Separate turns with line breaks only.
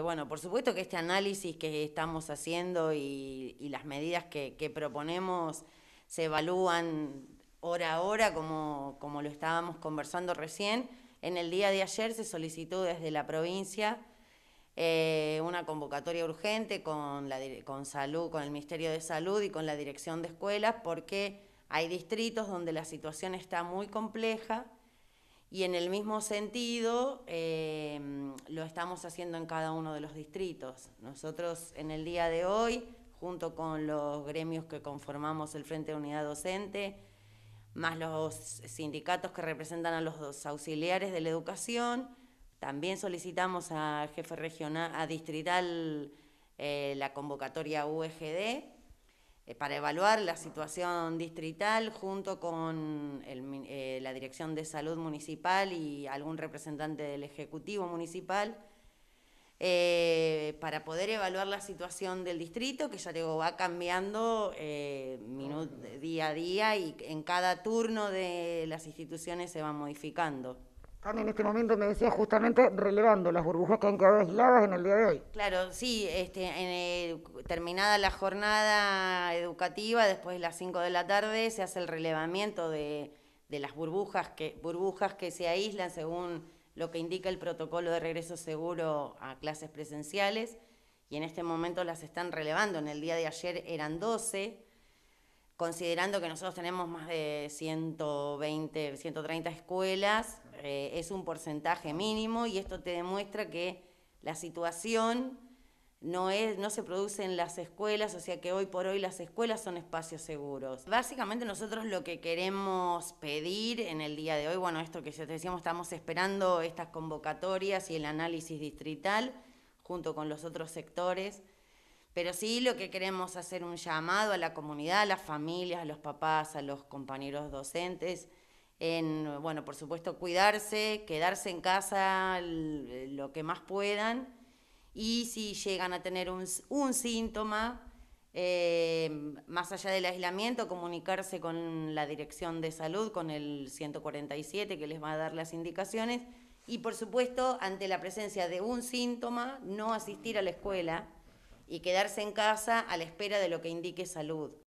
Este, bueno, por supuesto que este análisis que estamos haciendo y, las medidas que, proponemos se evalúan hora a hora, como, lo estábamos conversando recién. En el día de ayer se solicitó desde la provincia eh, una convocatoria urgente con, salud, con el Ministerio de Salud y con la Dirección de Escuelas, porque hay distritos donde la situación está muy compleja y en el mismo sentido, em, lo estamos haciendo en cada uno de los distritos. Nosotros en el día de hoy, junto con los gremios que conformamos el Frente de Unidad Docente, más los sindicatos que representan a los auxiliares de la educación, también solicitamos al jefe regional, a distrital, eh, la convocatoria UGD eh, para evaluar la situación distrital junto con el Dirección de Salud Municipal y algún representante del Ejecutivo Municipal, eh, para poder evaluar la situación del distrito, que ya digo, va cambiando eh, día a día y en cada turno de las instituciones se va modificando. También en este momento me decía justamente relevando las burbujas que han quedado aisladas en el día de hoy. Claro, sí, este, eh, terminada la jornada educativa, después de las 5 de la tarde, se hace el relevamiento de de las burbujas que, burbujas que se aíslan según lo que indica el protocolo de regreso seguro a clases presenciales y en este momento las están relevando. En el día de ayer eran 12, considerando que nosotros tenemos más de 120, 130 escuelas, eh, es un porcentaje mínimo y esto te demuestra que la situación no, se produce en las escuelas, o sea que hoy por hoy las escuelas son espacios seguros. Básicamente nosotros lo que queremos pedir en el día de hoy, bueno, esto que ya te decíamos, estamos esperando estas convocatorias y el análisis distrital junto con los otros sectores, pero sí lo que queremos hacer un llamado a la comunidad, a las familias, a los papás, a los compañeros docentes, en, bueno, por supuesto, cuidarse, quedarse en casa lo que más puedan y si llegan a tener un, síntoma, eh, más allá del aislamiento, comunicarse con la Dirección de Salud, con el 147, que les va a dar las indicaciones. Y por supuesto, ante la presencia de un síntoma, no asistir a la escuela y quedarse en casa a la espera de lo que indique salud.